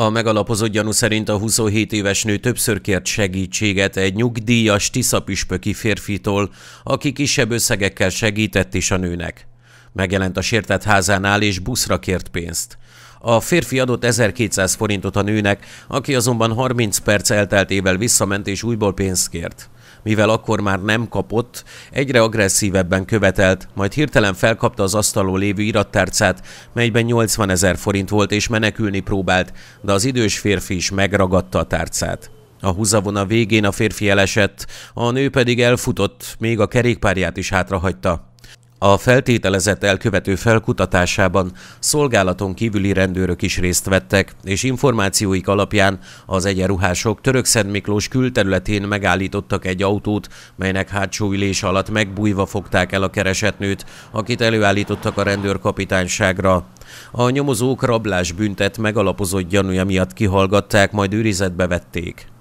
A megalapozott gyanú szerint a 27 éves nő többször kért segítséget egy nyugdíjas tiszapüspöki férfitól, aki kisebb összegekkel segített is a nőnek. Megjelent a sértett házánál és buszra kért pénzt. A férfi adott 1200 forintot a nőnek, aki azonban 30 perc elteltével visszament és újból pénzt kért. Mivel akkor már nem kapott, egyre agresszívebben követelt, majd hirtelen felkapta az asztalon lévő irattárcát, melyben 80 ezer forint volt és menekülni próbált, de az idős férfi is megragadta a tárcát. A húzavona végén a férfi elesett, a nő pedig elfutott, még a kerékpárját is hátrahagyta. A feltételezett elkövető felkutatásában szolgálaton kívüli rendőrök is részt vettek, és információik alapján az egyenruhások török Miklós külterületén megállítottak egy autót, melynek hátsó ülés alatt megbújva fogták el a keresetnőt, akit előállítottak a rendőrkapitányságra. A nyomozók rablás büntet megalapozott gyanúja miatt kihallgatták, majd őrizetbe vették.